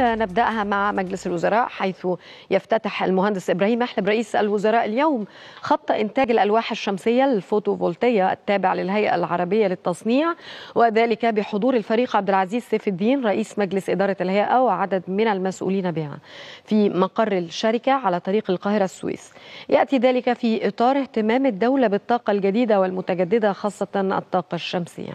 نبداها مع مجلس الوزراء حيث يفتتح المهندس ابراهيم احلب رئيس الوزراء اليوم خط انتاج الالواح الشمسيه الفوتوفولتيه التابع للهيئه العربيه للتصنيع وذلك بحضور الفريق عبد العزيز سيف الدين رئيس مجلس اداره الهيئه وعدد من المسؤولين بها في مقر الشركه على طريق القاهره السويس. ياتي ذلك في اطار اهتمام الدوله بالطاقه الجديده والمتجدده خاصه الطاقه الشمسيه.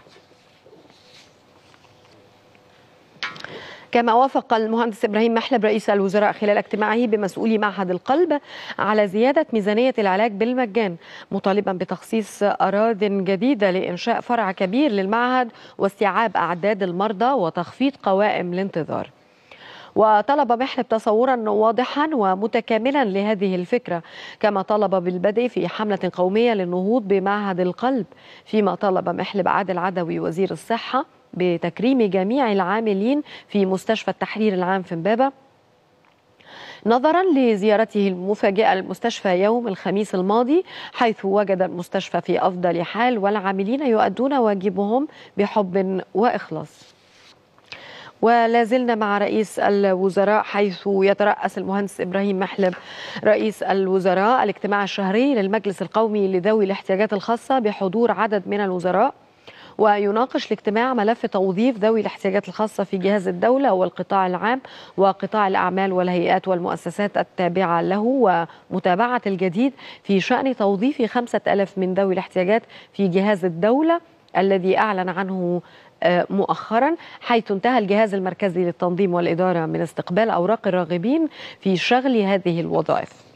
كما وافق المهندس إبراهيم محلب رئيس الوزراء خلال اجتماعه بمسؤولي معهد القلب على زيادة ميزانية العلاج بالمجان مطالبا بتخصيص أراض جديدة لإنشاء فرع كبير للمعهد واستيعاب أعداد المرضى وتخفيض قوائم الانتظار وطلب محلب تصورا واضحا ومتكاملا لهذه الفكرة كما طلب بالبدء في حملة قومية للنهوض بمعهد القلب فيما طلب محلب عادل عدوي وزير الصحة بتكريم جميع العاملين في مستشفى التحرير العام في امبابه نظرا لزيارته المفاجئة للمستشفى يوم الخميس الماضي حيث وجد المستشفى في أفضل حال والعاملين يؤدون واجبهم بحب وإخلاص ولا زلنا مع رئيس الوزراء حيث يترأس المهندس إبراهيم محلب رئيس الوزراء الاجتماع الشهري للمجلس القومي لذوي الاحتياجات الخاصة بحضور عدد من الوزراء ويناقش الاجتماع ملف توظيف ذوي الاحتياجات الخاصة في جهاز الدولة والقطاع العام وقطاع الأعمال والهيئات والمؤسسات التابعة له ومتابعة الجديد في شأن توظيف 5000 من ذوي الاحتياجات في جهاز الدولة الذي أعلن عنه آه، مؤخرا حيث انتهى الجهاز المركزي للتنظيم والإدارة من استقبال أوراق الراغبين في شغل هذه الوظائف